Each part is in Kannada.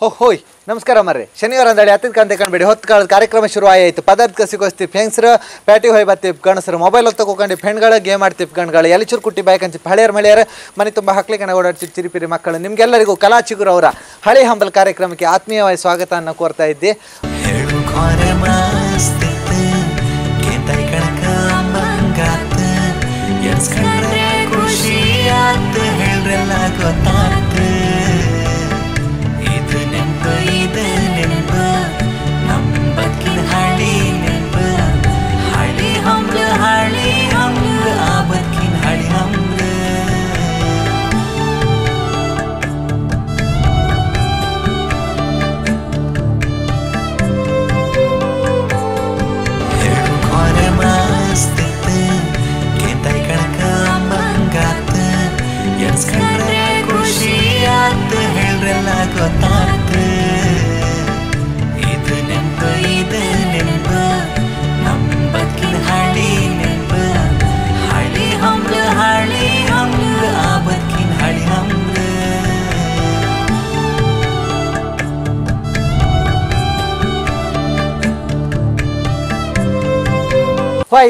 ಹೋ ಹೋಯ್ ನಮಸ್ಕಾರ ಮರ್ರಿ ಶನಿವಾರ ಅಂದೇಳಿ ಹತ್ತಿದ ಕಾಂತ ಕಂಡುಬಿಡಿ ಹೊತ್ತು ಕಾಲದ ಕಾರ್ಯಕ್ರಮ ಶುರು ಆಯಿತು ಪದಾರ್ಥ ಸಿಗೋಸ್ತೀವಿ ಫ್ರೆಂಡ್ಸ್ರು ಪ್ಯಾಟಿ ಹೋಯ್ ಬತ್ತಿ ಗಣಸರು ಮೊಬೈಲ್ ಹೊತ್ತ ಫ್ರೆಂಡ್ಗಳು ಗೇಮ್ ಆಡ್ತೀವಿ ಕಣ್ಗಳು ಎಲ್ಲಿ ಚೂರು ಕುಟ್ಟಿ ಬೈಕ್ ಅಂಚಿಪ್ ಹಳೆಯರ್ ಮಳೆಯರ ಮನೆ ತುಂಬ ಕಣ ಓಡಾಡ್ತಿಪ್ ಚಿರಿಪಿರಿ ಮಕ್ಕಳು ನಿಮಗೆಲ್ಲರಿಗೂ ಕಲಾ ಚಿಗುರು ಅವರ ಹಳೆ ಹಂಬಲ್ ಕಾರ್ಯಕ್ರಮಕ್ಕೆ ಆತ್ಮೀಯವಾಗಿ ಸ್ವಾಗತವನ್ನು ಕೋರ್ತಾ ಇದ್ದೆ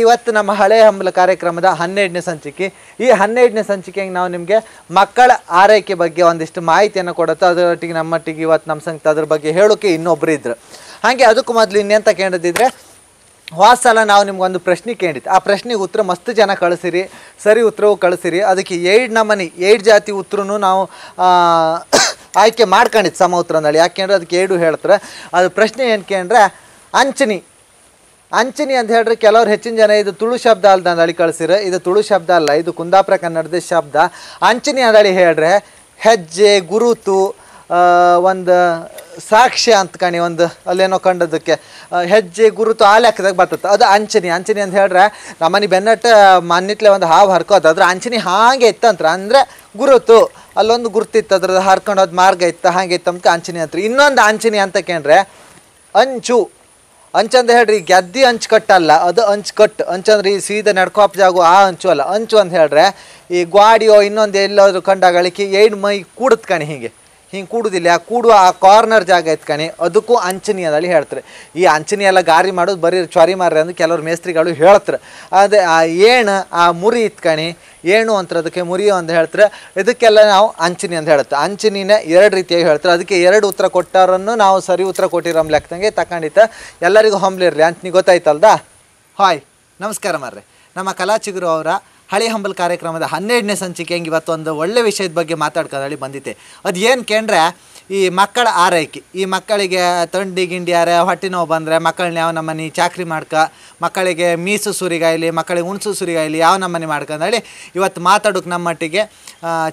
ಇವತ್ತು ನಮ್ಮ ಹಳೆ ಹಂಬಲ ಕಾರ್ಯಕ್ರಮದ ಹನ್ನೆರಡನೇ ಸಂಚಿಕೆ ಈ ಹನ್ನೆರಡನೇ ಸಂಚಿಕೆಗೆ ನಾವು ನಿಮಗೆ ಮಕ್ಕಳ ಆರೈಕೆ ಬಗ್ಗೆ ಒಂದಿಷ್ಟು ಮಾಹಿತಿಯನ್ನು ಕೊಡುತ್ತೆ ಅದರೊಟ್ಟಿಗೆ ನಮ್ಮೊಟ್ಟಿಗೆ ಇವತ್ತು ನಮ್ಮ ಸಂಗತಿ ಅದ್ರ ಬಗ್ಗೆ ಹೇಳೋಕೆ ಇನ್ನೊಬ್ಬರು ಇದ್ರು ಹಾಗೆ ಅದಕ್ಕೂ ಮೊದಲು ಇನ್ನೆಂತ ಕೇಳದಿದ್ರೆ ವಾಸಲ ನಾವು ಒಂದು ಪ್ರಶ್ನೆ ಕೇಳಿತ್ತು ಆ ಪ್ರಶ್ನೆಗೆ ಉತ್ತರ ಮಸ್ತ್ ಜನ ಕಳಿಸಿರಿ ಸರಿ ಉತ್ತರವು ಕಳಿಸಿರಿ ಅದಕ್ಕೆ ಏಡ್ ನಮನಿ ಏಡ್ ಜಾತಿ ಉತ್ತರನು ನಾವು ಆಯ್ಕೆ ಮಾಡ್ಕೊಂಡಿದ್ದು ಸಮ ಯಾಕೆ ಯಾಕೆಂದ್ರೆ ಅದಕ್ಕೆ ಏಡು ಹೇಳ್ತಾರೆ ಅದು ಪ್ರಶ್ನೆ ಏನು ಕೇಳಿದ್ರೆ ಅಂಚನಿ ಅಂಚಿನಿ ಅಂತ ಹೇಳಿದ್ರೆ ಕೆಲವ್ರು ಹೆಚ್ಚಿನ ಜನ ಇದು ತುಳು ಶಬ್ದ ಅಲ್ದ ಅಂದಳಿ ಕಳಿಸಿರ ಇದು ತುಳು ಶಬ್ದ ಅಲ್ಲ ಇದು ಕುಂದಾಪುರ ಕನ್ನಡದ ಶಬ್ದ ಅಂಚಿನಿ ಅಂದಳಿ ಹೇಳ್ರೆ ಹೆಜ್ಜೆ ಗುರುತು ಒಂದು ಸಾಕ್ಷ್ಯ ಅಂತ ಕಣಿ ಒಂದು ಅಲ್ಲೇನೋ ಕಂಡದಕ್ಕೆ ಹೆಜ್ಜೆ ಗುರುತು ಆ ಲೆಕ್ಕದಾಗ ಬರ್ತದೆ ಅದು ಅಂಚನಿ ಅಂಚನಿ ಅಂತ ಹೇಳ್ರೆ ನಮ್ಮನೆ ಬೆನ್ನಟ್ಟ ಮನ್ನಿಟ್ಲೆ ಒಂದು ಹಾವು ಹರ್ಕೋದು ಅದ್ರ ಅಂಚನಿ ಹಾಗೆ ಇತ್ತಂತ್ರ ಅಂದರೆ ಗುರುತು ಅಲ್ಲೊಂದು ಗುರುತಿತ್ತು ಅದ್ರದ್ದು ಹರ್ಕೊಂಡು ಮಾರ್ಗ ಇತ್ತು ಹಾಗೆ ಇತ್ತು ಅಂತ ಅಂಚನಿ ಅಂತ ಇನ್ನೊಂದು ಅಂಚನಿ ಅಂತ ಕೇಳ್ರೆ ಅಂಚು ಅಂಚಂದ ಹೇಳ್ರಿ ಗೆದ್ದಿ ಅಂಚು ಕಟ್ಟಲ್ಲ ಅದು ಅಂಚು ಕಟ್ಟು ಅಂಚಂದ್ರೆ ಈ ಸೀದಾ ನಡ್ಕೋಪ್ ಜಾಗು ಆ ಅಂಚು ಅಲ್ಲ ಅಂಚು ಅಂತ ಹೇಳ್ರೆ ಈ ಗ್ವಾಡಿಯೋ ಇನ್ನೊಂದು ಎಲ್ಲಾದ್ರೂ ಕಂಡಾಗಳಿಕೆ ಏಳು ಮೈ ಕೂಡತ್ ಕಣಿ ಹೀಗೆ ಹಿಂಗೆ ಕೂಡುದಿಲ್ಲ ಆ ಕೂಡುವ ಆ ಕಾರ್ನರ್ ಜಾಗ ಎತ್ಕಣಿ ಅದಕ್ಕೂ ಅಂಚನಿ ಅಲ್ಲಿ ಹೇಳ್ತಾರೆ ಈ ಅಂಚನಿ ಎಲ್ಲ ಗಾರಿ ಮಾಡೋದು ಬರೀ ಚ್ವಾರಿ ಮಾರ್ರಿ ಅಂದ್ರೆ ಕೆಲವ್ರು ಮೇಸ್ತ್ರಿಗಳು ಹೇಳ್ತಾರೆ ಅದೇ ಆ ಏಣ ಆ ಮುರಿ ಕಣಿ ಏನು ಅಂತಾರೆ ಅದಕ್ಕೆ ಮುರಿ ಅಂತ ಹೇಳ್ತಾರೆ ಇದಕ್ಕೆಲ್ಲ ನಾವು ಅಂಚಿನಿ ಅಂತ ಹೇಳ್ತಾರೆ ಅಂಚನಿನ ಎರಡು ರೀತಿಯಾಗಿ ಹೇಳ್ತಾರೆ ಅದಕ್ಕೆ ಎರಡು ಉತ್ತರ ಕೊಟ್ಟಾರನ್ನು ನಾವು ಸರಿ ಉತ್ತರ ಕೊಟ್ಟಿರಮ್ ಲೆಕ್ಕದಂಗೆ ತಕೊಂಡಿತ್ತ ಎಲ್ಲರಿಗೂ ಹೊಂಬ್ಲಿರಲಿ ಅಂಚನಿ ಗೊತ್ತಾಯ್ತಲ್ದ ಹಾಯ್ ನಮಸ್ಕಾರ ಮಾರ್ರೆ ನಮ್ಮ ಕಲಾ ಚಿಗುರು ಅವರ ಹಳೆ ಹಂಬಲ್ ಕಾರ್ಯಕ್ರಮದ ಹನ್ನೆರಡನೇ ಸಂಚಿಕೆ ಹಿಂಗೆ ಇವತ್ತು ಒಂದು ಒಳ್ಳೆ ವಿಷಯದ ಬಗ್ಗೆ ಹೇಳಿ ಬಂದಿತ್ತೆ ಅದು ಏನು ಕೇಂದ್ರೆ ಈ ಮಕ್ಕಳ ಆರೈಕೆ ಈ ಮಕ್ಕಳಿಗೆ ತಂಡಿ ಗಿಂಡಿ ಯಾರ ಹೊಟ್ಟೆ ನೋವು ಬಂದರೆ ಮಕ್ಕಳನ್ನ ಯಾವ ನಮ್ಮನೆ ಚಾಕ್ರಿ ಮಾಡ್ಕ ಮಕ್ಕಳಿಗೆ ಮೀಸು ಸುರಿಗಾಯಿಲಿ ಮಕ್ಕಳಿಗೆ ಉಣಸು ಸುರಿಗಾಯಿಲಿ ಯಾವ ನಮ್ಮನೆ ಮಾಡ್ಕೊಂಡಿ ಇವತ್ತು ಮಾತಾಡೋಕೆ ನಮ್ಮೊಟ್ಟಿಗೆ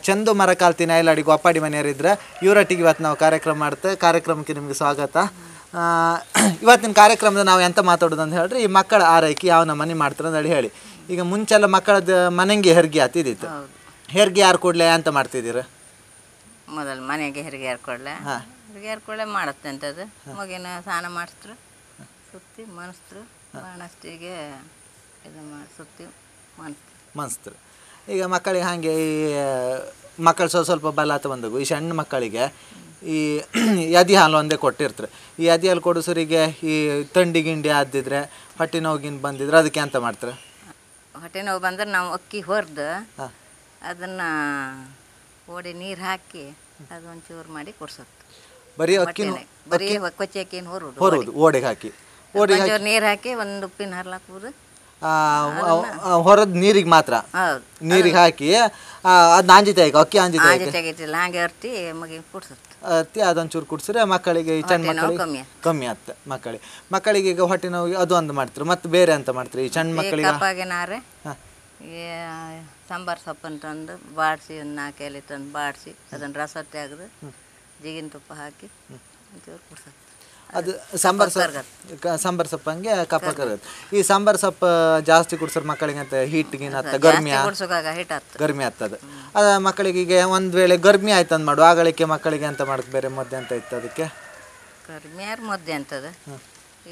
ಚಂದು ಮರಕಾಲ್ ಅಡಿಗೆ ಒಪ್ಪಾಡಿ ಮನೆಯವರಿದ್ರೆ ಇವರೊಟ್ಟಿಗೆ ಇವತ್ತು ನಾವು ಕಾರ್ಯಕ್ರಮ ಮಾಡ್ತೆ ಕಾರ್ಯಕ್ರಮಕ್ಕೆ ನಿಮಗೆ ಸ್ವಾಗತ ಇವತ್ತಿನ ಕಾರ್ಯಕ್ರಮದ ನಾವು ಎಂತ ಮಾತಾಡೋದು ಅಂತ ಹೇಳಿದ್ರೆ ಈ ಮಕ್ಕಳ ಆರೈಕೆ ಯಾವ ನಮ್ಮನೆ ಮಾಡ್ತಾರೆ ಅಂತೇಳಿ ಹೇಳಿ ಈಗ ಮುಂಚೆಲ್ಲ ಮಕ್ಕಳದ ಮನೆಗೆ ಹೆರಿಗೆ ಆತಿದ್ದಿತ್ತು ಹೆರಿಗೆ ಯಾರು ಕೊಡ್ಲೆ ಅಂತ ಮಾಡ್ತಿದ್ದೀರ ಮೊದಲು ಮನೆಗೆ ಹೆರಿಗೆ ಯಾರು ಕೊಡ್ಲೆ ಹೆರಿಗೆ ಯಾರು ಕೊಡ್ಲೆ ಮಾಡತ್ತೆ ಅಂತದ ಮಗಿನ ಸ್ನಾನ ಮಾಡಿಸ್ರು ಸುತ್ತಿ ಮನಸ್ತ್ರು ಬಾಣಸ್ಟಿಗೆ ಇದು ಮಾಡಿ ಸುತ್ತಿ ಮನಸ್ತು ಮನಸ್ತ್ರು ಈಗ ಮಕ್ಕಳಿಗೆ ಹಾಗೆ ಈ ಮಕ್ಕಳು ಸ್ವಲ್ಪ ಸ್ವಲ್ಪ ಬಲಾತ ಬಂದವು ಈ ಸಣ್ಣ ಮಕ್ಕಳಿಗೆ ಈ ಎದಿ ಹಾಲು ಒಂದೇ ಕೊಟ್ಟಿರ್ತಾರೆ ಈ ಎದಿ ಹಾಲು ಕೊಡಿಸೋರಿಗೆ ಈ ತಂಡಿ ಗಿಂಡಿ ಆದಿದ್ರೆ ಹೊಟ್ಟೆ ನೋವಿಗಿಂತ ಬಂದಿದ್ರೆ ಅದಕ್ಕೆ ಎಂತ ಮಾಡ್ತಾರೆ ಹೊಟ್ಟೆ ನೋವು ಬಂದ್ರೆ ನಾವು ಅಕ್ಕಿ ಹೊರ್ದು ಅದನ್ನು ಓಡಿ ನೀರು ಹಾಕಿ ಅದು ಮಾಡಿ ಕೊಡ್ಸೋದು ಬರೀ ಅಕ್ಕಿ ಬರೀ ಕೊಚ್ಚಿ ಅಕ್ಕಿನ ಹೊರೋದು ಹೊರೋದು ಓಡೆಗೆ ಹಾಕಿ ಓಡೆಗೆ ನೀರು ಹಾಕಿ ಒಂದು ಉಪ್ಪಿನ ಹರ್ಲಾಕ್ ಹೊರದ ನೀರಿಗೆ ಮಾತ್ರ ನೀರಿಗೆ ಹಾಕಿ ಅದು ಆಂಜಿ ಆಯ್ಕೆ ಅಕ್ಕಿ ಆಂಜಿತೆ ತೆಗಿತಿಲ್ಲ ಹಾಗೆ ಅರ್ತಿ ಮಗಿ ಅದೊಂಚೂರು ಕುಡ್ಸಿದ್ರೆ ಮಕ್ಕಳಿಗೆ ಈ ಚಂಡ್ ಮಕ್ಕಳಿಗೆ ಕಮ್ಮಿ ಆಗ್ತದೆ ಮಕ್ಕಳಿಗೆ ಮಕ್ಕಳಿಗೆ ಈಗ ಹೊಟ್ಟೆ ನೋವು ಅದು ಒಂದು ಮಾಡ್ತಾರೆ ಮತ್ತೆ ಬೇರೆ ಅಂತ ಮಾಡ್ತಾರೆ ಈ ಚಂಡ್ ಮಕ್ಕಳಿಗೆ ಸಾಂಬಾರ್ ಸೊಪ್ಪನ್ನು ತಂದು ಬಾಡಿಸಿ ಒಂದು ನಾಲ್ಕು ಎಲೆ ತಂದು ಬಾಡಿಸಿ ಅದನ್ನು ರಸ ತೆಗೆದು ಜಿಗಿನ ತುಪ್ಪ ಹಾಕಿ ಒಂಚೂರು ಅದು ಸಾಂಬಾರ್ ಸೊಪ್ಪು ಸಾಂಬಾರ್ ಸೊಪ್ಪಂಗೆ ಕರಗತ್ತೆ ಈ ಸಾಂಬಾರ್ ಸೊಪ್ಪು ಜಾಸ್ತಿ ಕುಡ್ಸೋರ್ ಮಕ್ಕಳಿಗೆ ಅಂತ ಹೀಟ್ಗಿನ ಹತ್ತ ಗರ್ಮಿ ಗರ್ಮಿ ಆಗ್ತದೆ ಅದ ಮಕ್ಕಳಿಗೆ ಈಗ ಒಂದು ವೇಳೆ ಗರ್ಮಿ ಆಯ್ತು ಅಂದ್ ಮಾಡು ಆಗಳಿಕೆ ಮಕ್ಕಳಿಗೆ ಅಂತ ಮಾಡಕ್ ಬೇರೆ ಮದ್ದೆ ಅಂತ ಇತ್ತು ಅದಕ್ಕೆ ಗರ್ಮಿ ಯಾರು ಮದ್ದೆ ಅಂತದ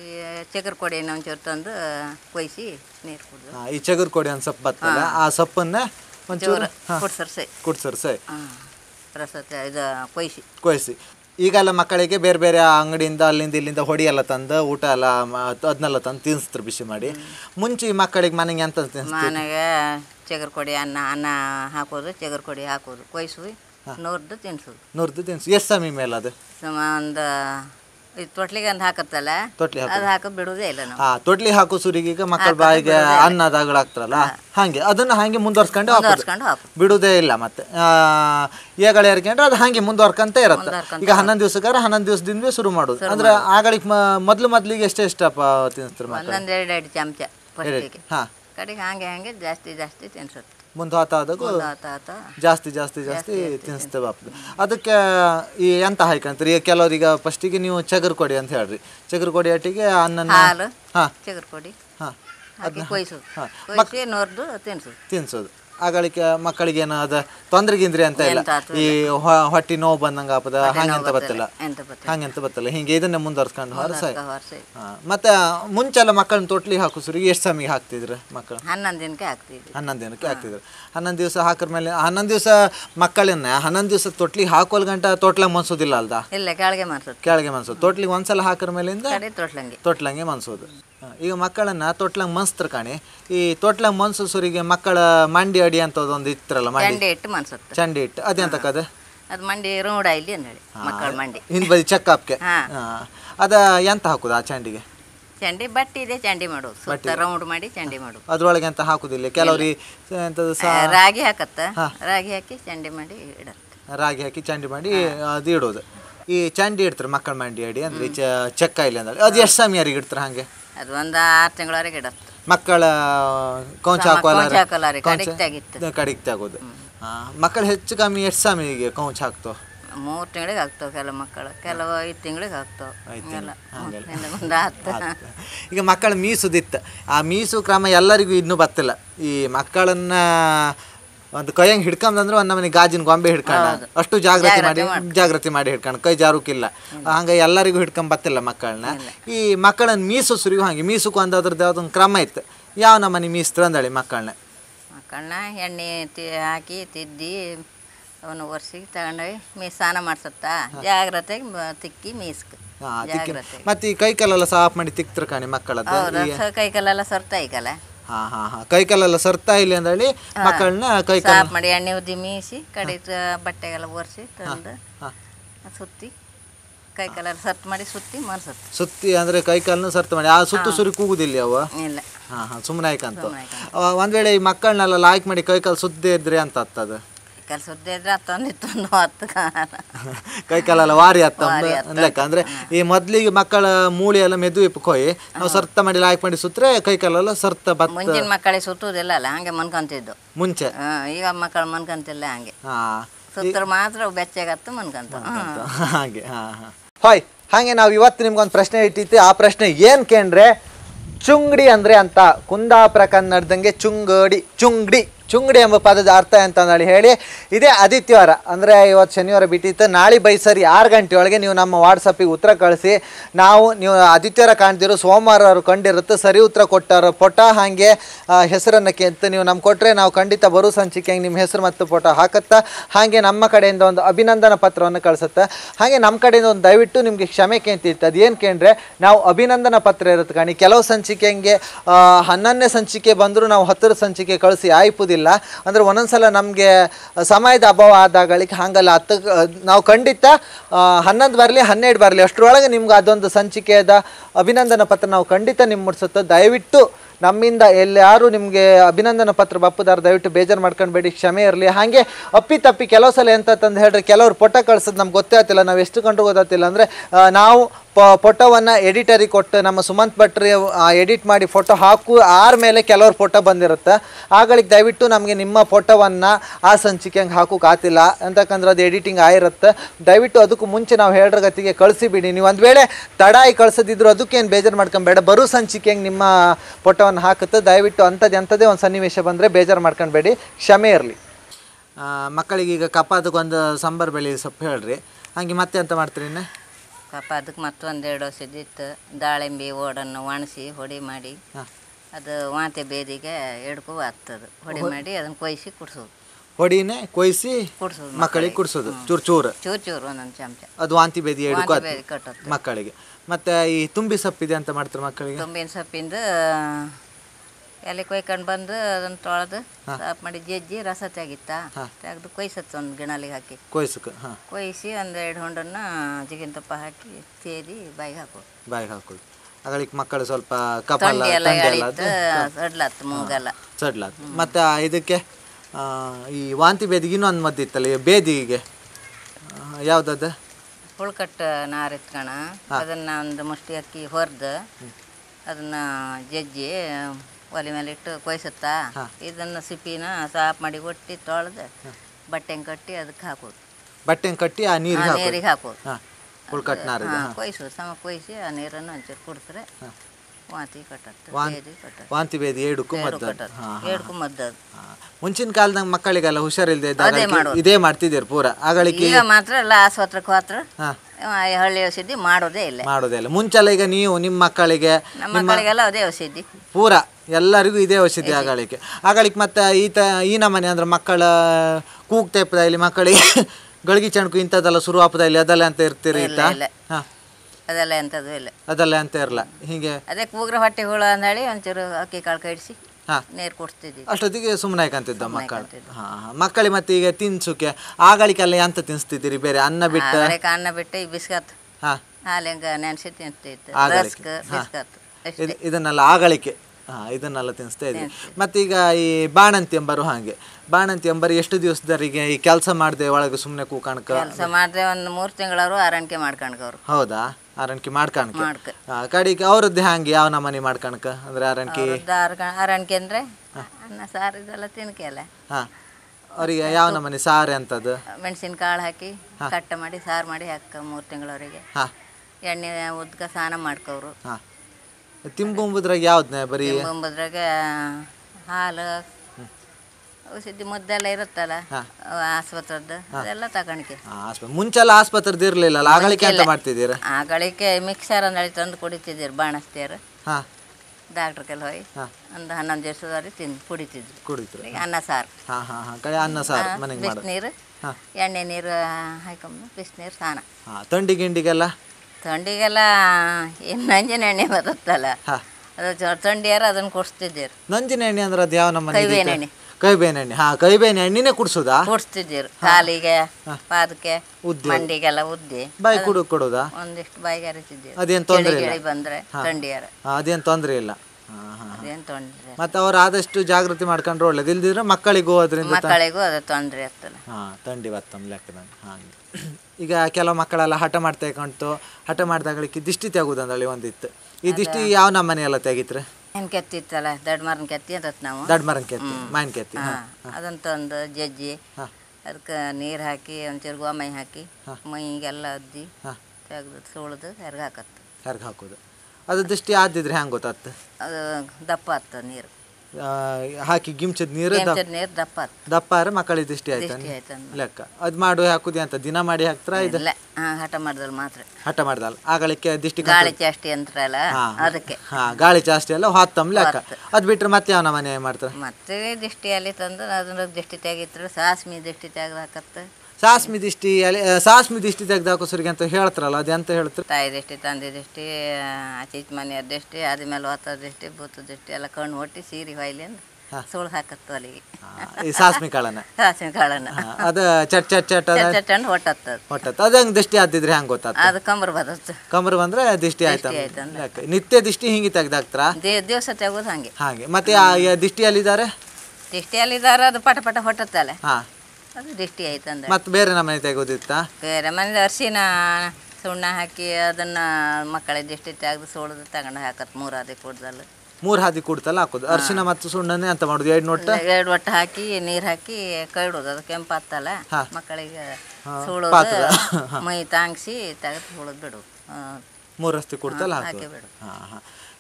ಈ ಚಗರ್ ಕೊಡಿ ಒಂಚೂರು ತಂದು ಕೊಯ್ಸಿ ನೀರು ಕುಡಿದು ಈ ಚಗರ್ ಕೊಡಿ ಒಂದು ಸೊಪ್ಪು ಬರ್ತದ ಆ ಸೊಪ್ಪನ್ನ ಒಂಚೂರು ಕುಡ್ಸರ್ ಸೈ ಸೈ ರಸ ಇದು ಕೊಯ್ಸಿ ಕೊಯ್ಸಿ ಈಗೆಲ್ಲ ಮಕ್ಕಳಿಗೆ ಬೇರೆ ಬೇರೆ ಅಂಗಡಿಯಿಂದ ಅಲ್ಲಿಂದ ಇಲ್ಲಿಂದ ಹೊಡಿ ಎಲ್ಲ ತಂದು ಊಟ ಎಲ್ಲ ಅದನ್ನೆಲ್ಲ ತಂದು ತಿನ್ಸ್ತ್ರು ಬಿಸಿ ಮಾಡಿ ಮುಂಚೆ ಈ ಮಕ್ಕಳಿಗೆ ಮನೆಗೆ ಅಂತ ಮನೆಗೆ ಚಗರ್ ಕೊಡಿ ಅನ್ನ ಅನ್ನ ಹಾಕೋದು ಚಗರ್ ಕೊಡಿ ಹಾಕೋದು ಕೊಯ್ಸು ನೂರ್ದು ತಿನ್ಸು ನೂರ್ದು ತಿನ್ಸು ಎಷ್ಟು ಸಮಯ ಮೇಲೆ ಅದು ಒಂದು ತೊಟ್ಲಿಗೆ ಹಾಕತ್ತಲ್ಲ ತೊಟ್ಲಿ ಅದು ಹಾಕೋದು ಇಲ್ಲ ತೊಟ್ಲಿ ಹಾಕೋ ಸುರಿಗೀಗ ಮಕ್ಕಳ ಬಾಯಿಗೆ ಅನ್ನ ದಗಳಾಗ್ತಾರಲ್ಲ ಹಾಗೆ ಅದನ್ನ ಹಂಗೆ ಮುಂದುವರ್ಸ್ಕೊಂಡು ಬಿಡುದೇ ಇಲ್ಲ ಮತ್ತೆ ಏಗಳ ಏರ್ಕೊಂಡ್ರೆ ಅದು ಹಂಗೆ ಮುಂದುವರ್ಕಂತ ಇರುತ್ತೆ ಈಗ ಹನ್ನೊಂದು ದಿವಸಕ್ಕಾರ ಹನ್ನೊಂದು ದಿವಸದಿಂದ ಶುರು ಮಾಡೋದು ಅಂದ್ರೆ ಆಗಳಿಗೆ ಮೊದ್ಲು ಮೊದಲಿಗೆ ಎಷ್ಟೇ ಎಷ್ಟು ತಿನ್ನಿಸ್ತಾರೆ ಮಕ್ಕಳು ಒಂದೊಂದು ಚಮಚ ಹಾ ಕಡೆಗೆ ಹಾಗೆ ಹಾಗೆ ಜಾಸ್ತಿ ಜಾಸ್ತಿ ತಿನ್ಸುತ್ತೆ ಆತ ಆದಾಗ ಜಾಸ್ತಿ ಜಾಸ್ತಿ ಜಾಸ್ತಿ ತಿನ್ನಿಸ್ತೇವೆ ಅಪ್ಪ ಅದಕ್ಕೆ ಈ ಎಂತ ಹಾಕಂತೀರಿ ಈಗ ಕೆಲವರಿಗೆ ಫಸ್ಟಿಗೆ ನೀವು ಚಗರ್ ಕೊಡಿ ಅಂತ ಹೇಳ್ರಿ ಚಗರ್ ಕೊಡಿ ಅಟ್ಟಿಗೆ ಅನ್ನ ಹಾ ಚಗರ್ ಕೊಡಿ ಹಾಂ ಅದನ್ನ ಕೊಯ್ಸೋದು ತಿನ್ಸೋದು ಆಗಳಿಕೆ ಮಕ್ಕಳಿಗೆ ಏನಾದ ತೊಂದ್ರೆ ಗಿಂದ್ರಿ ಅಂತ ಇಲ್ಲ ಈ ಹೊಟ್ಟಿ ನೋವು ಬಂದಂಗ ಆಪದ ಹಂಗೆಂತ ಬತ್ತಲ್ಲ ಎಂತ ಬತ್ತಲ್ಲ ಹಂಗೆಂತ ಹಿಂಗೆ ಇದನ್ನ ಮುಂದುವರ್ಸ್ಕೊಂಡು ಹೊರಸ ಮತ್ತೆ ಮುಂಚೆಲ್ಲ ಮಕ್ಕಳನ್ನ ತೊಟ್ಲಿ ಹಾಕಿಸ್ರಿ ಎಷ್ಟು ಸಮಿಗೆ ಹಾಕ್ತಿದ್ರು ಮಕ್ಕಳು ಹನ್ನೊಂದ್ ದಿನಕ್ಕೆ ಹಾಕ್ತಿದ್ರು ಹನ್ನೊಂದು ದಿನಕ್ಕೆ ಹಾಕ್ತಿದ್ರು ಹನ್ನೊಂದು ದಿವಸ ಹಾಕಿದ ಮೇಲೆ ಹನ್ನೊಂದು ದಿವಸ ಮಕ್ಕಳನ್ನ ಹನ್ನೊಂದು ದಿವಸ ತೊಟ್ಲಿ ಹಾಕೋಲ್ ಗಂಟ ತೊಟ್ಲ ಮನ್ಸೋದಿಲ್ಲ ಅಲ್ದಾ ಇಲ್ಲ ಕೆಳಗೆ ಮನ್ಸೋದು ಕೆಳಗೆ ಮನ್ಸೋದು ತೊಟ್ಲಿಗೆ ಒಂದ್ಸಲ ಹಾಕಿದ ಮೇಲಿಂದ ತೊಟ್ಲಂಗೆ ತೊಟ್ಲಂಗೆ ಮನ್ಸೋದು ಈಗ ಮಕ್ಕಳನ್ನ ತೊಟ್ಲಂಗ್ ಮನ್ಸ್ತರ್ ಕಾಣೆ ಈ ತೊಟ್ಲಂಗ್ ಮನ್ಸು ಸುರಿಗೆ ಮಕ್ಕಳ ಮಂಡಿ ಅಡಿ ಅಂತ ಒಂದು ಇತ್ತರಲ್ಲ ಮಂಡಿ ಇಟ್ಟು ಮನ್ಸುತ್ತೆ ಚಂಡಿ ಇಟ್ಟು ಅದೆಂತ ಕದ ಅದು ಮಂಡಿ ರೋಡ ಇಲ್ಲಿ ಅಂದೇಳಿ ಮಕ್ಕಳ ಮಂಡಿ ಹಿಂದ್ ಬದಿ ಚೆಕ್ಅಪ್ಗೆ ಅದ ಎಂತ ಹಾಕುದು ಆ ಚಂಡಿಗೆ ಚಂಡಿ ಬಟ್ಟಿ ಇದೆ ಚಂಡಿ ಮಾಡೋದು ಸುತ್ತ ರೌಂಡ್ ಮಾಡಿ ಚಂಡಿ ಮಾಡು ಅದ್ರೊಳಗೆ ಅಂತ ಹಾಕುದಿಲ್ಲ ಕೆಲವ್ರಿ ಎಂತದು ರಾಗಿ ಹಾಕತ್ತ ರಾಗಿ ಹಾಕಿ ಚಂಡಿ ಮಾಡಿ ಇಡತ್ತೆ ರಾಗಿ ಹಾಕಿ ಚಂಡಿ ಮಾಡಿ ಅದು ಇಡೋದು ಈ ಚಂಡಿ ಇಡ್ತಾರೆ ಮಕ್ಕಳ ಮಂಡಿ ಅಡಿ ಅಂದ್ರೆ ಚಕ್ಕ ಇಲ್ಲ ಅಂದ್ರೆ ಅದು ಎಷ್ಟು ಸಮಯ ಇಡ್ತಾರೆ ಹಂಗೆ ಅದು ಒಂದು ಆರು ತಿಂಗಳವರೆಗೆ ಇಡತ್ತೆ ಮಕ್ಕಳ ಕೌಂಚ ಹಾಕೋಲಾರಿ ಕಡಿಕ್ತೆ ತಗೋದು ಮಕ್ಕಳು ಹೆಚ್ಚು ಕಮ್ಮಿ ಎಷ್ಟು ಸಮಯಕ್ಕೆ ಕೌಂಚ ಹಾಕ್ತಾವ ಮೂರು ತಿಂಗಳಿಗೆ ಆಗ್ತಾವ ಕೆಲವು ಮಕ್ಕಳು ಕೆಲವು ಐದು ತಿಂಗಳಿಗೆ ಆಗ್ತಾವ ಈಗ ಮಕ್ಕಳು ಮೀಸುದಿತ್ತ ಆ ಮೀಸು ಕ್ರಮ ಎಲ್ಲರಿಗೂ ಇನ್ನೂ ಬತ್ತಿಲ್ಲ ಈ ಮಕ್ಕಳನ್ನ ಒಂದು ಕೈ ಹಂಗೆ ಹಿಡ್ಕೊಂಬಂದ್ರೆ ಒಂದ್ ಗಾಜಿನ ಗೊಂಬೆ ಹಿಡ್ಕೊಂಡ ಅಷ್ಟು ಜಾಗೃತಿ ಮಾಡಿ ಜಾಗೃತಿ ಮಾಡಿ ಹಿಡ್ಕೊಂಡು ಕೈ ಜಾರುಕಿಲ್ಲ ಹಂಗ ಎಲ್ಲರಿಗೂ ಹಿಡ್ಕೊಂಡ್ ಬತ್ತಿಲ್ಲ ಮಕ್ಕಳನ್ನ ಈ ಮಕ್ಕಳನ್ನ ಮೀಸು ಸುರಿಯು ಹಂಗೆ ಮೀಸುಕು ಒಂದು ಅದ್ರದ್ದು ಕ್ರಮ ಇತ್ತು ಯಾವ ನಮ್ಮನೆ ಮೀಸ್ತು ಅಂದಳಿ ಮಕ್ಕಳನ್ನ ಮಕ್ಕಳನ್ನ ಎಣ್ಣೆ ಹಾಕಿ ತಿದ್ದಿ ಅವನು ಒರ್ಸಿ ತಗೊಂಡೋಗಿ ಮೀ ಸ್ನಾನ ಮಾಡಿಸುತ್ತಾ ಜಾಗ್ರತೆ ತಿಕ್ಕಿ ಮೀಸ್ಕ ಮತ್ತೆ ಈ ಕೈ ಕಾಲೆಲ್ಲ ಸಾಫ್ ಮಾಡಿ ತಿಕ್ತರ ಕಾಣಿ ಮಕ್ಕಳ ಕೈ ಕಾಲೆಲ್ಲ ಹಾ ಹಾ ಹಾ ಕೈ ಸರ್ತಾ ಇಲ್ಲ ಅಂತ ಹೇಳಿ ಮಕ್ಕಳನ್ನ ಕೈ ಮಾಡಿ ಎಣ್ಣೆ ಉದ್ದಿ ಮೀಸಿ ಕಡೆ ಬಟ್ಟೆಗೆಲ್ಲ ಒರೆಸಿ ಸುತ್ತಿ ಕೈ ಕಾಲೆಲ್ಲ ಮಾಡಿ ಸುತ್ತಿ ಮನ್ಸುತ್ತೆ ಸುತ್ತಿ ಅಂದ್ರೆ ಕೈ ಸರ್ತ್ ಮಾಡಿ ಆ ಸುತ್ತು ಸುರಿ ಕೂಗುದಿಲ್ಲ ಅವ ಇಲ್ಲ ಹಾ ಹಾ ಸುಮ್ಮನೆ ಒಂದ್ ವೇಳೆ ಈ ಮಕ್ಕಳನ್ನೆಲ್ಲ ಲಾಯ್ಕ್ ಮಾಡಿ ಕೈ ಕಾಲು ಸುದ್ದಿ ಇದ್ರೆ ಅಂತ ಆಗ್ತದೆ ಕೆಲಸ ಉದ್ದೆ ಇದ್ರೆ ಹತ್ತೊಂದು ಇತ್ತೊಂದು ಕೈ ವಾರಿ ಅಂದ್ರೆ ಈ ಮೊದ್ಲಿಗೆ ಮಕ್ಕಳ ಮೂಳೆ ಎಲ್ಲ ಮೆದು ಇಪ್ಪ ಕೊಯ್ ನಾವು ಸರ್ತ ಮಾಡಿ ಲಾಯ್ಕ್ ಮಾಡಿ ಸುತ್ರೆ ಕೈ ಕಾಲೆಲ್ಲ ಸರ್ತ ಬತ್ ಮುಂಚಿನ ಮಕ್ಕಳಿಗೆ ಸುತ್ತುವುದಿಲ್ಲ ಅಲ್ಲ ಹಂಗೆ ಮನ್ಕೊಂತಿದ್ದು ಮುಂಚೆ ಈಗ ಮಕ್ಕಳು ಮನ್ಕೊಂತಿಲ್ಲ ಹಂಗೆ ಸುತ್ತರು ಮಾತ್ರ ಬೆಚ್ಚಗತ್ತು ಮನ್ಕೊಂತ ಹಾಗೆ ಹಾಯ್ ಹಂಗೆ ನಾವು ಇವತ್ತು ನಿಮ್ಗೊಂದು ಪ್ರಶ್ನೆ ಇಟ್ಟಿತ್ತು ಆ ಪ್ರಶ್ನೆ ಏನ್ ಕೇಂದ್ರೆ ಚುಂಗಡಿ ಅಂದ್ರೆ ಅಂತ ಕುಂದಾಪುರ ಕನ್ನಡದಂಗೆ ಚುಂಗಡಿ ಚುಂಗಡಿ ಚುಂಗಡಿ ಎಂಬ ಪದದ ಅರ್ಥ ಅಂತಂದೇಳಿ ಹೇಳಿ ಇದೇ ಆದಿತ್ಯವಾರ ಅಂದರೆ ಇವತ್ತು ಶನಿವಾರ ಬಿಟ್ಟಿತ್ತು ನಾಳೆ ಬೈಸರಿ ಆರು ಗಂಟೆಯೊಳಗೆ ನೀವು ನಮ್ಮ ವಾಟ್ಸಪ್ಪಿಗೆ ಉತ್ತರ ಕಳಿಸಿ ನಾವು ನೀವು ಆದಿತ್ಯವಾರ ಕಾಣ್ತಿರೋ ಸೋಮವಾರ ಅವರು ಕಂಡಿರುತ್ತೆ ಸರಿ ಉತ್ತರ ಕೊಟ್ಟವರ ಫೋಟೋ ಹಾಗೆ ಹೆಸರನ್ನು ಕೆಂತ ನೀವು ನಮ್ಮ ಕೊಟ್ಟರೆ ನಾವು ಖಂಡಿತ ಬರೋ ಸಂಚಿಕೆಗೆ ನಿಮ್ಮ ಹೆಸರು ಮತ್ತು ಫೋಟೋ ಹಾಕುತ್ತಾ ಹಾಗೆ ನಮ್ಮ ಕಡೆಯಿಂದ ಒಂದು ಅಭಿನಂದನಾ ಪತ್ರವನ್ನು ಕಳಿಸುತ್ತೆ ಹಾಗೆ ನಮ್ಮ ಕಡೆಯಿಂದ ಒಂದು ದಯವಿಟ್ಟು ನಿಮಗೆ ಕ್ಷಮೆ ಕೇಂತಿತ್ತು ಅದೇನು ಕೇಂದ್ರೆ ನಾವು ಅಭಿನಂದನಾ ಪತ್ರ ಇರುತ್ತೆ ಕಾಣಿ ಕೆಲವು ಸಂಚಿಕೆ ಹಂಗೆ ಹನ್ನೊಂದನೇ ಸಂಚಿಕೆ ಬಂದರೂ ನಾವು ಹತ್ತರ ಸಂಚಿಕೆ ಕಳಿಸಿ ಆಯ್ಪುದಿಲ್ಲ ಇಲ್ಲ ಅಂದರೆ ಒಂದೊಂದ್ಸಲ ನಮಗೆ ಸಮಯದ ಅಭಾವ ಆದಾಗಳಿಗೆ ಹಾಗಲ್ಲ ಹತ್ತು ನಾವು ಖಂಡಿತ ಹನ್ನೊಂದು ಬರಲಿ ಹನ್ನೆರಡು ಬರಲಿ ಅಷ್ಟರೊಳಗೆ ನಿಮ್ಗೆ ಅದೊಂದು ಸಂಚಿಕೆಯದ ಅಭಿನಂದನಾ ಪತ್ರ ನಾವು ಖಂಡಿತ ನಿಮ್ಮ ಮುಟ್ಸುತ್ತೆ ದಯವಿಟ್ಟು ನಮ್ಮಿಂದ ಎಲ್ಲಾರು ನಿಮಗೆ ಅಭಿನಂದನ ಪತ್ರ ಬಪ್ಪುದಾರ ದಯವಿಟ್ಟು ಬೇಜಾರು ಮಾಡ್ಕೊಂಡ್ಬೇಡಿ ಕ್ಷಮೆ ಇರಲಿ ಹಾಗೆ ಅಪ್ಪಿ ತಪ್ಪಿ ಕೆಲವು ಸಲ ಎಂತ ತಂದು ಕೆಲವರು ಫೋಟೋ ಕಳ್ಸೋದು ನಮ್ಗೆ ಗೊತ್ತೇ ಆಗ್ತಿಲ್ಲ ನಾವು ಎಷ್ಟು ಕಂಡು ಗೊತ್ತಾಗ್ತಿಲ್ಲ ಅಂದರೆ ನಾವು ಫೋಟೋವನ್ನು ಎಡಿಟರಿಗೆ ಕೊಟ್ಟು ನಮ್ಮ ಸುಮಂತ್ ಭಟ್ರಿ ಎಡಿಟ್ ಮಾಡಿ ಫೋಟೋ ಹಾಕು ಆರ ಮೇಲೆ ಕೆಲವ್ರ ಫೋಟೋ ಬಂದಿರುತ್ತೆ ಆಗಳಿಗೆ ದಯವಿಟ್ಟು ನಮಗೆ ನಿಮ್ಮ ಫೋಟೋವನ್ನು ಆ ಸಂಚಿಕೆ ಹಂಗೆ ಹಾಕೋಕೆ ಆತಿಲ್ಲ ಅಂತಕ್ಕಂದ್ರೆ ಅದು ಎಡಿಟಿಂಗ್ ಆಗಿರುತ್ತೆ ದಯವಿಟ್ಟು ಅದಕ್ಕೂ ಮುಂಚೆ ನಾವು ಹೇಳ್ರ ಗತಿಗೆ ಕಳಿಸಿಬಿಡಿ ನೀವು ಒಂದು ವೇಳೆ ತಡಾಯಿ ಕಳ್ಸದಿದ್ದರೂ ಅದಕ್ಕೇನು ಬೇಜಾರು ಮಾಡ್ಕೊಂಬೇಡ ಬರೋ ಸಂಚಿಕೆ ನಿಮ್ಮ ಫೋಟೋ ಆಟವನ್ನು ಹಾಕುತ್ತೆ ದಯವಿಟ್ಟು ಅಂಥದ್ದು ಎಂಥದೇ ಒಂದು ಸನ್ನಿವೇಶ ಬಂದರೆ ಬೇಜಾರು ಮಾಡ್ಕೊಳ್ಬೇಡಿ ಕ್ಷಮೆ ಇರಲಿ ಮಕ್ಕಳಿಗೆ ಈಗ ಕಪಾದಕ್ಕೊಂದು ಸಾಂಬಾರು ಬೆಳಿ ಸೊಪ್ಪು ಹೇಳ್ರಿ ಹಂಗೆ ಮತ್ತೆ ಅಂತ ಮಾಡ್ತೀರಿ ಕಪ್ಪ ಅದಕ್ಕೆ ಮತ್ತೊಂದೆರಡು ಸಿದ್ದಿತ್ತು ದಾಳಿಂಬೆ ಓಡನ್ನು ಒಣಸಿ ಹೊಡಿ ಮಾಡಿ ಅದು ವಾಂತೆ ಬೇದಿಗೆ ಎಡ್ಕೋ ಆಗ್ತದೆ ಹೊಡಿ ಮಾಡಿ ಅದನ್ನು ಕೊಯ್ಸಿ ಕುಡ್ಸೋದು ಹೊಡಿನೇ ಕೊಯ್ಸಿ ಕುಡ್ಸೋದು ಮಕ್ಕಳಿಗೆ ಕುಡ್ಸೋದು ಚೂರು ಚೂರು ಚೂರು ಚೂರು ಒಂದೊಂದು ಚಮಚ ಅದು ವಾಂತಿ ಬೇದಿ ಎಡ್ಕೋ ಮಕ್ಕಳಿಗೆ ಮತ್ತೆ ಈ ತುಂಬಿ ಸೊಪ್ಪಿದೆ ಅಂತ ಮಾಡ್ತಾರೆ ಮಕ್ಕಳಿಗೆ ತುಂಬಿನ ಸೊಪ್ಪಿಂದ ಎಲೆ ಕೊಯ್ಕೊಂಡು ಬಂದು ಅದನ್ನ ತೊಳೆದು ಸಾಫ್ ಮಾಡಿ ಜಜ್ಜಿ ರಸ ತೆಗಿತ್ತ ತೆಗೆದು ಕೊಯ್ಸತ್ತು ಒಂದು ಗಿಣಲಿಗೆ ಹಾಕಿ ಕೊಯ್ಸಕ್ಕೆ ಕೊಯ್ಸಿ ಒಂದು ಎರಡು ಹೊಂಡನ್ನ ಜಿಗಿನ ತುಪ್ಪ ಹಾಕಿ ತೇದಿ ಬಾಯಿಗೆ ಹಾಕು ಬಾಯಿಗೆ ಹಾಕೊಳ್ಳಿ ಅದಕ್ಕೆ ಮಕ್ಕಳು ಸ್ವಲ್ಪ ಕಪಾಲ ಎಲ್ಲ ಸಡ್ಲಾತು ಮೂಗೆಲ್ಲ ಮತ್ತು ಇದಕ್ಕೆ ಈ ವಾಂತಿ ಬೇದಿಗೆ ಇನ್ನೊಂದು ಮದ್ದಿತ್ತಲ್ಲ ಬೇದಿಗೆ ಯಾವುದದು ಹುಳ್ಕಟ್ಟು ನಾರು ಅದನ್ನ ಒಂದು ಮುಷ್ಟಿ ಅಕ್ಕಿ ಹೊರ್ದು ಅದನ್ನ ಜಜ್ಜಿ ಒಲೆ ಮೇಲೆ ಇಟ್ಟು ಕೊಯ್ಸುತ್ತ ಇದನ್ನ ಸಿಪ್ಪಿನ ಸಾಫ್ ಮಾಡಿ ಒಟ್ಟಿ ತೊಳೆದು ಬಟ್ಟೆ ಕಟ್ಟಿ ಅದಕ್ಕೆ ಹಾಕೋದು ಬಟ್ಟೆ ಕಟ್ಟಿ ಆ ನೀರಿಗೆ ಹಾಕೋದು ಕೊಯ್ಸು ಸಮ ಕೊಯ್ಸಿ ಆ ನೀರನ್ನು ಒಂಚೂರು ಕುಡಿದ್ರೆ ವಾಂತಿ ಕಟ್ಟತ್ತೆ ವಾಂತಿ ಭೇದಿ ಏಡುಕು ಮದ್ದದು ಏಡುಕು ಮದ್ದದು ಮುಂಚಿನ ಕಾಲದಾಗ ಮಕ್ಕಳಿಗೆಲ್ಲ ಹುಷಾರಿಲ್ಲದೆ ಇದ್ದಾಗ ಇದೇ ಮಾಡ್ತಿದ್ದೀರಿ ಪೂರ ಆಗಳಿಗೆ ಈಗ ಮಾತ್ರ ಎಲ್ಲ ಆಸ್ಪತ್ರೆಗೆ ಮಾತ್ರ ಹಳ್ಳಿ ಔಷಧಿ ಮಾಡೋದೇ ಇಲ್ಲ ಮಾಡೋದೇ ಇಲ್ಲ ಮುಂಚೆಲ್ಲ ಈಗ ನೀವು ನಿಮ್ಮ ಮಕ್ಕಳಿಗೆ ನಮ್ಮ ಮಕ್ಕಳಿಗೆಲ್ಲ ಅದೇ ಔಷಧಿ ಪೂರ ಎಲ್ಲರಿಗೂ ಇದೇ ಔಷಧಿ ಆಗಳಿಗೆ ಆಗಳಿಗೆ ಮತ್ತೆ ಈತ ಈ ನಮನೆ ಅಂದ್ರೆ ಮಕ್ಕಳ ಕೂಗ್ತೆಪ್ಪದ ಇಲ್ಲಿ ಮಕ್ಕಳಿಗೆ ಗಳಿಗೆ ಚಣಕು ಇಂಥದ್ದೆಲ್ಲ ಶುರು ಹಾಪದ ಇಲ್ಲಿ ಅದೆಲ್ಲ ಅಂತ ಇರ್ತೀರಿ ಈತ ಹಾಂ ಅದೆಲ್ಲ ಎಂಥದ್ದು ಇಲ್ಲ ಅದೆಲ್ಲ ಎಂತ ಇರಲ್ಲ ಹೀಗೆ ಅದೇ ಕೂಗ್ರ ಹೊಟ್ಟೆ ಹುಳ ಅಂದೇಳಿ ಒಂಚೂರು ಅಕ್ಕಿ ಕಾಳು ಕೈಡಿಸಿ ಹಾ. ನೀರು ಕೊಡ್ತಿದ್ವಿ ಅಷ್ಟೊತ್ತಿಗೆ ಸುಮ್ಮನೆ ಕಂತಿದ್ದ ಮಕ್ಕಳು ಹಾ ಮಕ್ಕಳಿಗೆ ಮತ್ತೆ ಈಗ ತಿನ್ಸುಕ್ಕೆ ಆಗಳಿಗೆಲ್ಲ ಎಂತ ತಿನ್ಸ್ತಿದ್ದೀರಿ ಬೇರೆ ಅನ್ನ ಬಿಟ್ಟು ಅವರೇಕ ಅನ್ನ ಬಿಟ್ಟು ಈ ಬಿಸ್ಕತ್ ಹಾ ಹಾಲು ಹಿಂಗೆ ನೆನೆಸಿ ತಿಂತಿತ್ತು ರಸ್ಕ್ ಬಿಸ್ಕತ್ ಅಷ್ಟೇ ಇದನ್ನೆಲ್ಲ ಆಗಳಿಕೆ ಹಾ ಇದನ್ನೆಲ್ಲ ತಿನ್ನಿಸ್ತಾ ಇದ್ದೀವಿ ಮತ್ತೀಗ ಈ ಬಾಣಂತಿ ಎಂಬರು ಹಾಗೆ ಬಾಣಂತಿ ಎಂಬರು ಎಷ್ಟು ದಿವಸದವರಿಗೆ ಈ ಕೆಲಸ ಮಾಡ್ದೆ ಒಳಗೆ ಸುಮ್ಮನೆ ಕೂಕಣಕ ಕೆಲಸ ಮಾಡಿದ್ರೆ ಒಂದು ಮೂರು ತಿಂಗಳವರು ಆರಣಿಕೆ ಮಾಡ್ಕೊಂಡ್ಕವ್ರು ಹೌದಾ ಅರಣ್ಕಿ ಮಾಡ್ಕಣಕ ಮಾಡ್ಕ ಕಡೆಗೆ ಅವ್ರದ್ದು ಹಂಗೆ ಯಾವ ನಮನಿ ಮಾಡ್ಕಣಕ ಅಂದ್ರೆ ಅರಣ್ಕಿ ಅರಣ್ಕಿ ಅಂದ್ರೆ ಅನ್ನ ಸಾರು ಇದೆಲ್ಲ ತಿನ್ಕೆಲ್ಲ ಅವರಿಗೆ ಯಾವ ನಮನಿ ಸಾರು ಅಂತದ್ದು ಮೆಣಸಿನ ಕಾಳು ಹಾಕಿ ಕಟ್ಟ ಮಾಡಿ ಸಾರು ಮಾಡಿ ಹಾಕ ಮೂರು ತಿಂಗಳವರೆಗೆ ಎಣ್ಣೆ ಉದ್ಕ ಸ್ನಾನ ಮಾಡ್ಕೋರು ತಿಂಬುಂಬುದ್ರಾಗ ಯಾವ್ದನ್ನ ಬರೀ ತಿಂಬುಂಬುದ್ರಾಗ ಹಾಲು ಔಷಧಿ ಮದ್ದೆಲ್ಲ ಇರುತ್ತಲ್ಲ ಆಸ್ಪತ್ರೆದ್ದು ಅದೆಲ್ಲ ತಗೊಂಡಿಕೆ ಮುಂಚೆಲ್ಲ ಆಸ್ಪತ್ರೆದು ಇರಲಿಲ್ಲ ಆಗಳಿಕೆ ಅಂತ ಆಗಳಿಕೆ ಮಿಕ್ಸರ್ ಅಂದ್ರೆ ತಂದು ಕುಡಿತಿದ್ದೀರಿ ಬಾಣಸ್ತಿಯರು ಡಾಕ್ಟರ್ ಕೆಲ ಹೋಗಿ ಒಂದು ಹನ್ನೊಂದು ದಿವಸದವರೆ ತಿಂದು ಕುಡಿತಿದ್ರು ಕುಡಿದ್ರು ಅನ್ನ ಸಾರು ಅನ್ನ ಸಾರು ಬಿಸಿನೀರು ಎಣ್ಣೆ ನೀರು ಹಾಕೊಂಡು ಬಿಸಿನೀರು ಸ್ನಾನ ತಂಡಿ ಗಿಂಡಿಗೆಲ್ಲ ತಂಡಿಗೆಲ್ಲ ಏನು ನಂಜಿನ ಎಣ್ಣೆ ಬರುತ್ತಲ್ಲ ಅದು ಥಂಡಿಯಾರ ಅದನ್ನು ಕೊಡಿಸ್ತಿದ್ದೀರಿ ನಂಜಿನ ಎಣ್ಣೆ ಅಂದ್ರೆ ಅದು ಯಾವ ನಮ್ಮ ಕೈವೇನೆಣ್ಣೆ ಕೈಬೇನೆ ಎಣ್ಣೆ ಹಾ ಕೈಬೇನೆ ಎಣ್ಣೆನೇ ಕುಡಿಸೋದಾ ಕುಡಿಸ್ತಿದ್ದೀರು ಕಾಲಿಗೆ ಪಾದಕ್ಕೆ ಉದ್ದಿ ಮಂಡಿಗೆಲ್ಲ ಉದ್ದಿ ಬಾಯಿ ಕುಡು ಕೊಡೋದಾ ಒಂದಿಷ್ಟು ಬಾಯಿಗೆ ಅರಿತಿದ್ದೀವಿ ಅದೇನು ತೊಂದರೆ ಇಲ್ಲ ಬಂದ್ರೆ ತಂಡಿಯಾರ ಅದೇನು ತೊಂದರೆ ಇಲ್ಲ ಮತ್ತೆ ಅವ್ರು ಆದಷ್ಟು ಜಾಗೃತಿ ಮಾಡ್ಕೊಂಡ್ರೆ ಒಳ್ಳೇದು ಇಲ್ದಿದ್ರೆ ಮಕ್ಕಳಿಗೂ ಅದರಿಂದ ಮಕ್ಕಳಿಗೂ ಅದು ತೊಂದರೆ ಆಗ್ತದೆ ಹಾ ತಂಡಿ ಬತ್ತಮ್ ಲೆಕ್ಕದ ಹಾಗೆ ಈಗ ಕೆಲವು ಮಕ್ಕಳೆಲ್ಲ ಹಠ ಮಾಡ್ತಾ ಕಂಡು ಹಠ ಮಾಡ್ತಾ ದಿಷ್ಟಿ ತೆಗೋದಂದಳಿ ಒಂದಿತ್ತು ಈ ದಿಷ್ಟಿ ಯಾವ ನಮ್ಮನೆ ಮನೆಯೆಲ್ಲ ತೆಗಿತ್ರೆ ಏನು ಕೆತ್ತಿತ್ತಲ್ಲ ದೊಡ್ಡ ಕೆತ್ತಿ ಅಂತ ನಾವು ದೊಡ್ಡ ಕೆತ್ತಿ ಮಾವಿನ ಕೆತ್ತಿ ಹಾ. ಅದನ್ನ ತಂದು ಜಜ್ಜಿ ಅದಕ್ಕೆ ನೀರು ಹಾಕಿ ಒಂಚೂರು ಮೈ ಹಾಕಿ ಮೈಗೆಲ್ಲ ಅದ್ದಿ ಹಾ. ತೆಗ್ದು ಸುಳ್ದು ಹೆರ್ಗೆ ಹಾಕತ್ತೆ ಹೆರ್ಗ್ ಹಾಕೋದು ಅದು ದೃಷ್ಟಿ ಆದಿದ್ರೆ ಹೆಂಗೆ ಗೊತ್ತಾಗ್ತದೆ ಅದು ದಪ್ಪ ಆಗ್ತದೆ ನೀರು ಹಾಕಿ ಗಿಂಚದ ನೀರು ದಪ್ಪ ದಪ್ಪ ಮಕ್ಕಳ ದೃಷ್ಟಿ ಆಯ್ತು ಲೆಕ್ಕ ಅದ್ ಮಾಡು ಹಾಕುದಿ ಅಂತ ದಿನ ಮಾಡಿ ಹಾಕ್ತಾರ ಇಲ್ಲ ಹಠ ಮಾಡ್ದಲ್ ಮಾತ್ರ ಹಠ ಮಾಡ್ದಲ್ಲ ಆಗಳಿಗೆ ದಿಷ್ಟಿ ಗಾಳಿ ಜಾಸ್ತಿ ಅಂತಾರಲ್ಲ ಅದಕ್ಕೆ ಹಾ ಗಾಳಿ ಜಾಸ್ತಿ ಅಲ್ಲ ಹೊತ್ತಮ್ ಲೆಕ್ಕ ಅದ್ ಬಿಟ್ರೆ ಮತ್ತೆ ಅವನ ಮನೆ ಮಾಡ್ತಾರ ಮತ್ತೆ ಅಲ್ಲಿ ತಂದು ಅದನ್ನ ದಿಷ್ಟಿ ತೆಗಿತ್ರು ಸಾಸ್ಮಿ ದಿಷ್ಟಿ ತ್ಯಾಗ ಹಾಕತ್ತ ಸಾಸ್ಮಿ ದಿಷ್ಟಿ ಎಲೆ ಸಾಸ್ಮಿ ದಿಷ್ಟಿ ತೆಗ್ದಾಕೋ ಸುರಿಗೆ ಅಂತ ಹೇಳ್ತಾರಲ್ಲ ಅದು ಎಂತ ಹೇಳ್ತಾರೆ ತಾಯಿ ದಿಷ್ಟಿ ತಂದೆ ದಿಷ್ಟಿ ಆಚೆ ಈಚೆ ಮನೆಯವ್ರ ದಿಷ್ಟಿ ಅದ್ರ ಮೇಲೆ ಒತ್ತದ ದಿಷ್ಟಿ ಬೂತ ದೃಷ್ಟಿ ಎಲ್ಲ ಕಣ್ಣು ಒಟ್ಟಿ ಸೀರೆ ಹೊಯ್ಲಿ ಅಂದ್ರೆ ಸುಳ್ಳು ಹಾಕತ್ತು ಅಲ್ಲಿಗೆ ಈ ಸಾಸ್ಮಿ ಕಾಳನ ಸಾಸ್ಮಿ ಕಾಳನ ಅದ ಚಟ್ ಚಟ್ ಚಟ್ ಚಟ್ ಹೊಟ್ಟತ್ತ ಹೊಟ್ಟತ್ತ ಅದ ಹಂಗೆ ದೃಷ್ಟಿ ಆದಿದ್ರೆ ಹಂಗೆ ಗೊತ್ತಾತ ಅದು ಕಂಬರ್ ಬದತ್ತ ಕಂಬರ್ ಬಂದ್ರೆ ದಿಷ್ಟಿ ಆಯ್ತ ನಿತ್ಯ ದಿಷ್ಟಿ ಹಿಂಗೆ ತೆಗ್ದಾಕ್ತಾರ ದಿವಸ ತೆಗೋದು ಹಂಗೆ ಹಾಗೆ ಮತ್ತೆ ಆ ದಿಷ್ಟಿಯಲ್ಲಿದ್ದಾರೆ ದಿಷ್ಟಿಯಲ್ಲಿದ್ದಾರೆ ಅದು ಪಟ ಪಟ ಹೊಟ್ಟತ್ತಲ್ಲ ಅದು ಗಟ್ಟಿ ಆಯ್ತು ಮತ್ತೆ ಬೇರೆ ನಮ್ಮನೆ ತೆಗೋದಿತ್ತಾ ಬೇರೆ ಮನೇಲಿ ಅರಿಶಿನ ಸುಣ್ಣ ಹಾಕಿ ಅದನ್ನ ಮಕ್ಕಳ ದಿಷ್ಟಿ ತೆಗೆದು ಸೋಳದು ತಗೊಂಡು ಹಾಕತ್ ಮೂರು ಹಾದಿ ಕೂಡ್ದಲ್ಲಿ ಮೂರು ಹಾದಿ ಕೂಡ್ತಲ್ಲ ಹಾಕೋದು ಅರಿಶಿನ ಮತ್ತು ಸುಣ್ಣನೇ ಅಂತ ಮಾಡೋದು ಎರಡು ನೋಟ ಎರಡು ಒಟ್ಟು ಹಾಕಿ ನೀರು ಹಾಕಿ ಕೈಡೋದು ಅದು ಕೆಂಪಾತ್ತಲ್ಲ ಮಕ್ಕಳಿಗೆ ಸೋಳೋದು ಮೈ ತಾಂಗ್ಸಿ ತೆಗೆದು ಸೋಳದ್ ಬಿಡು ಮೂರು ರಸ್ತೆ ಕೂಡ್ತಲ್ಲ ಹಾಕಿ ಬಿಡು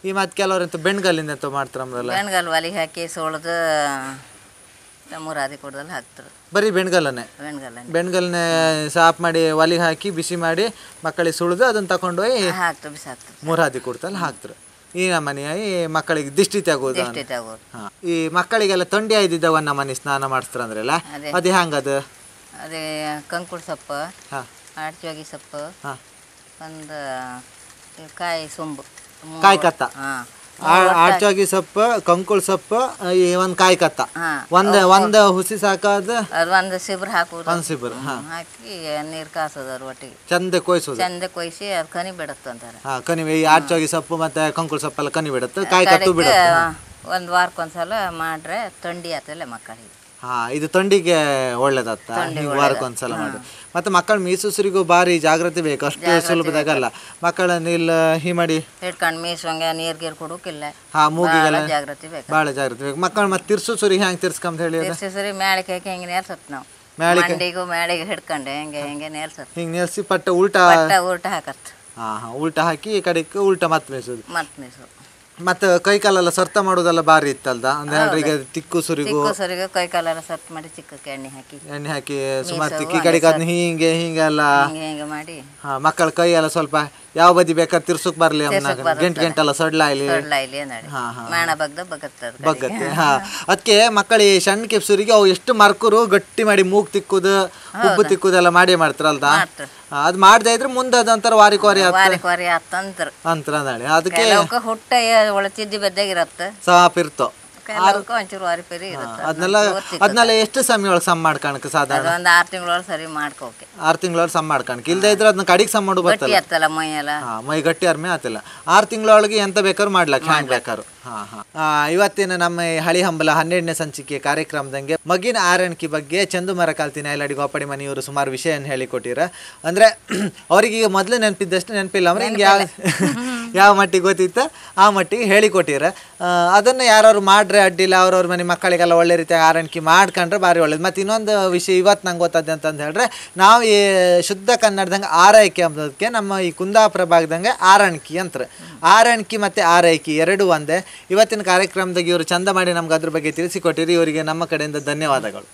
ಈ ಮತ್ತೆ ಕೆಲವ್ರಂತ ಬೆಣ್ಗಲ್ಲಿಂದ ಮಾಡ್ತಾರಲ್ಲ ಬೆಣ್ಗಲ್ ಒಲಿ ಹಾಕಿ ಸೋಳದು ಬರೀ ಬೆಣ್ಗಲ್ಲೇ ಬೆಣ್ಗಲ್ಲೆ ಸಾಫ್ ಮಾಡಿ ಒಲಿಗೆ ಹಾಕಿ ಬಿಸಿ ಮಾಡಿ ಮಕ್ಕಳಿಗೆ ಸುಳಿದು ಅದನ್ನ ತಗೊಂಡೋಗಿ ಹಾಕ್ತಾರೆ ಮೂರಾದಿ ಕೊಡ್ತಲ್ಲಿ ಹಾಕ್ತರು ಈ ನಮ್ಮ ಮನೆಯ ಮಕ್ಕಳಿಗೆ ದಿಷ್ಟಿ ತೆಗೋದು ಈ ಮಕ್ಕಳಿಗೆಲ್ಲ ತೊಂಡಿ ಆಯ್ದಿದ್ದವ ನಮ್ಮನೆ ಸ್ನಾನ ಮಾಡಿಸ್ತಾರ ಅಂದ್ರಲ್ಲ ಅದೇ. ಅದು ಹೆಂಗದು ಅದೇ ಕಂಕುಳ ಸೊಪ್ಪು ಹಾ ಸೊಪ್ಪು ಹಾ ಒಂದು ಕಾಯಿ ಸೊಂಬು ಕಾಯಿ ಕತ್ತ. ಹಾಂ ಆಡ್ಚಾಗಿ ಸೊಪ್ಪ ಕಂಕುಳ್ ಸೊಪ್ಪ ಈ ಒಂದ್ ಕಾಯಿ ಕತ್ತ ಒಂದ್ ಒಂದ್ ಹುಸಿ ಸಾಕಾದ ಒಂದ್ ಸಿಬ್ರ ಹಾಕುದು ಒಂದ್ ಸಿಬ್ರ ಹಾಕಿ ನೀರ್ ಕಾಸದ ಒಟ್ಟಿಗೆ ಚಂದ ಕೊಯ್ಸೋದು ಚಂದ ಕೊಯ್ಸಿ ಅದ್ ಕನಿ ಬಿಡತ್ತ ಅಂತಾರೆ ಈ ಆಡ್ಚಾಗಿ ಸೊಪ್ಪು ಮತ್ತೆ ಕಂಕುಳ್ ಸೊಪ್ಪೆಲ್ಲ ಕನಿ ಬಿಡತ್ತ ಕಾಯಿ ಕತ್ತು ಬಿಡತ್ತ ಒಂದ್ ವಾರಕ್ಕೊಂದ್ಸಲ ಮಾಡ್ರೆ ತೊಂಡಿ ಆತಲ್ಲ ಮಕ್ಕಳಿಗೆ ಹಾ ಇದು ತೊಂಡಿಗೆ ಒಳ್ಳೇದತ್ತ ವಾರಕ್ಕೆ ಒಂದ್ಸಲ ಮಾಡಿ ಮತ್ತೆ ಮಕ್ಕಳ ಮೀಸುಸರಿಗೂ ಭಾರಿ ಜಾಗ್ರತೆ ಬೇಕು ಅಷ್ಟು ಸುಲಭದಾಗ ಮಕ್ಕಳನ್ನ ಇಲ್ಲ ಹಿ ಮಾಡಿ ಹಿಡ್ಕೊಂಡು ಮೀಸಂಗೆ ನೀರ್ ಗೀರ್ ಕೊಡೋಕಿಲ್ಲ ಹಾ ಮೂಗಿಗೆಲ್ಲ ಜಾಗ್ರತೆ ಬೇಕು ಭಾಳ ಜಾಗ್ರತೆ ಬೇಕು ಮಕ್ಕಳ ಮತ್ತೆ ತಿರ್ಸು ಸುರಿ ಹೆಂಗೆ ತಿರ್ಸ್ಕೊಂತ ಹೇಳಿ ತಿರ್ಸುಸುರಿ ಮೇಳಕ್ಕೆ ಹಾಕಿ ಹೆಂಗೆ ನೇಲ್ಸತ್ ನಾವು ಮಂಡಿಗೂ ಮೇಳಿಗೆ ಹಿಡ್ಕೊಂಡೆ ಹೆಂಗೆ ಹೆಂಗೆ ನೇಲ್ಸತ್ ಹಿಂಗೆ ನೇಲ್ಸಿ ಪಟ್ಟ ಉಲ್ಟಾ ಉಲ್ಟಾ ಹಾಕತ್ ಹಾ ಹಾ ಉಲ್ಟಾ ಹಾಕಿ ಈ ಕಡೆಗೆ ಉಲ್ಟಾ ಮತ್ತೆ ಮೇಸೋದು ಮತ್ತೆ ಮೇಸೋದು ಮತ್ತೆ ಕೈ ಕಾಲೆಲ್ಲ ಸರ್ತ ಮಾಡೋದೆಲ್ಲ ಬಾರಿ ಇತ್ತಲ್ದ ಅಂದ್ರೆ ಈಗ ತಿಕ್ಕು ಸುರಿಗು ಸುರಿಗು ಕೈ ಕಾಲೆಲ್ಲ ಸರ್ತ ಮಾಡಿ ಚಿಕ್ಕಕ್ಕೆ ಎಣ್ಣೆ ಹಾಕಿ ಎಣ್ಣೆ ಹಾಕಿ ಸುಮಾರು ತಿಕ್ಕಿ ಕಡೆಗೆ ಅದನ್ನ ಹೀಗೆ ಹೀಗೆಲ್ಲ ಹಿಂಗೆ ಹಿಂಗೆ ಮಾಡಿ ಹಾ ಮಕ್ಕಳ ಕೈ ಎಲ್ಲ ಸ್ವಲ್ಪ ಯಾವ ಬದಿ ಬೇಕಾದ್ರೆ ತಿರ್ಸಕ್ ಬರ್ಲಿ ಅಮ್ಮನಾಗ ಗಂಟ್ ಸಡ್ಲ ಸೊಡ್ಲಾಯ್ಲಿ ಬಗ್ಗತ್ತೆ ಹಾ ಅದಕ್ಕೆ ಮಕ್ಕಳಿ ಸಣ್ಣ ಕೆಪ್ಸೂರಿಗೆ ಅವು ಎಷ್ಟು ಮರ್ಕರು ಗಟ್ಟಿ ಮಾಡಿ ಮೂಗ್ ತಿಕ್ಕುದು ಉಪ್ಪು ತಿಕ್ಕುದೆಲ್ಲ ಮಾಡಿ ಮಾಡ್ತಾರಲ್ದ ಅದ್ ಮಾಡ್ದೆ ಇದ್ರೆ ಮುಂದೆ ಅದಂತರ ವಾರಿಕ್ ವಾರಿ ವಾರಿ ಅಂತ ಅಂತಾಳಿ ಅದಕ್ಕೆ ಹುಟ್ಟ ಒಳಚಿದ್ದಿ ಬದ್ದಾಗಿರತ್ತ ಸಾಪ್ ಇರ್ತೋ ಕೆಲವಕ್ಕೂ ಒಂಚೂರು ಎಷ್ಟು ಸಮಯ ಒಳಗೆ ಸಮ್ ಮಾಡ್ಕಣಕ್ಕೆ ಸಾಧಾರಣ ಒಂದು ಆರು ತಿಂಗಳೊಳಗೆ ಸರಿ ಮಾಡ್ಕೋಕೆ ಆರು ತಿಂಗಳೊಳಗೆ ಸಮ್ ಮಾಡ್ಕಣಕ್ಕೆ ಇಲ್ಲದೆ ಇದ್ರೆ ಅದನ್ನ ಕಡಿಗೆ ಸಮ್ ಮಾಡು ಬರ್ತಲ್ಲ ಮೈ ಎಲ್ಲ ಮೈ ಗಟ್ಟಿ ಅರ್ಮೆ ಆತಿಲ್ಲ ಆರು ತಿಂಗಳೊಳಗೆ ಎಂತ ಬೇಕಾದ್ರೂ ಮಾಡ್ಲಕ್ಕೆ ಹ್ಯಾಂಗ್ ಬೇಕಾದ್ರೂ ಇವತ್ತಿನ ನಮ್ಮ ಹಳಿ ಹಂಬಲ ಹನ್ನೆರಡನೇ ಸಂಚಿಕೆ ಕಾರ್ಯಕ್ರಮದಂಗೆ ಮಗಿನ ಆರಣ್ಕಿ ಬಗ್ಗೆ ಚಂದು ಮರಕಾಲ್ತಿ ನಾಯಲಾಡಿ ಗೋಪಾಡಿ ಮನೆಯವರು ಸುಮಾರು ವಿಷಯ ಹೇಳಿಕೊಟ್ಟಿರ ಅಂದ್ರೆ ಅವರಿಗೆ ಮೊದಲು ನೆನಪಿದ್ದಷ್ಟು ನೆನಪಿಲ್ಲ ಅಂದ್ರೆ ಹಿಂಗೆ ಯಾವ ಯಾವ ಮಟ್ಟಿಗೆ ಗೊತ್ತಿತ್ತ ಆ ಮಟ್ಟಿಗೆ ಹೇಳಿಕೊಟ್ಟಿರ ಅದನ್ನು ಯಾರು ಮಾಡ್ರೆ ಅಡ್ಡಿಲ್ಲ ಅವ್ರವ್ರ ಮನೆ ಮಕ್ಕಳಿಗೆಲ್ಲ ಒಳ್ಳೆ ರೀತಿಯಾಗಿ ಆರಣಿಕೆ ಮಾಡ್ಕೊಂಡ್ರೆ ಭಾರಿ ಒಳ್ಳೇದು ಮತ್ತು ಇನ್ನೊಂದು ವಿಷಯ ಇವತ್ತು ನಂಗೆ ಗೊತ್ತದೆ ಅಂತಂದು ಹೇಳಿದ್ರೆ ನಾವು ಈ ಶುದ್ಧ ಕನ್ನಡದಂಗೆ ಆರೈಕೆ ಅಂಬೋದಕ್ಕೆ ನಮ್ಮ ಈ ಕುಂದಾಪುರ ಭಾಗದಂಗೆ ಆರಣ್ಕಿ ಅಂತಾರೆ ಆರಣಿಕೆ ಮತ್ತು ಆರೈಕೆ ಎರಡು ಒಂದೇ ಇವತ್ತಿನ ಕಾರ್ಯಕ್ರಮದಾಗ ಇವರು ಚಂದ ಮಾಡಿ ನಮ್ಗೆ ಅದ್ರ ಬಗ್ಗೆ ತಿಳಿಸಿಕೊಟ್ಟಿರಿ ಇವರಿಗೆ ನಮ್ಮ ಕಡೆಯಿಂದ ಧನ್ಯವಾದಗಳು